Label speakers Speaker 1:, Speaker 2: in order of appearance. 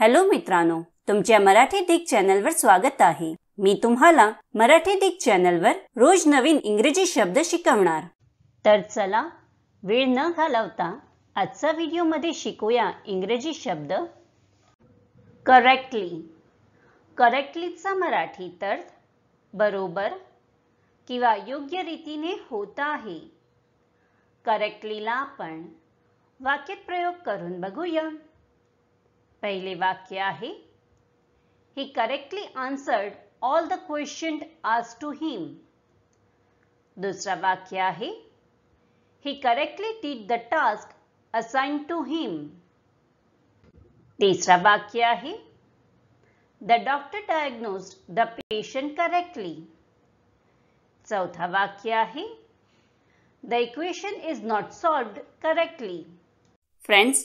Speaker 1: hello मित्रांनो तुमच्या मराठी दिग चॅनलवर स्वागत आहे मी तुम्हाला मराठी दिग चॅनलवर रोज नवीन इंग्रजी शब्द शिकवणार तर चला वेळ न घालवता आजचा व्हिडिओमध्ये शिकूया इंग्रजी शब्द करेक्टली करेक्टलीचा मराठी तर बरोबर किंवा योग्य रीतीने होत आहे करेक्टलीला आपण वाक्यात प्रयोग करून बघूया पहले वाक्य है ही correctly answered all the question आज टू हिम दूसरा वाक्य है ही correctly did the task assign to him तीसरा वाक्य है the doctor diagnosed the patient correctly चौथा वाक्य है the equation is not solve correctly friends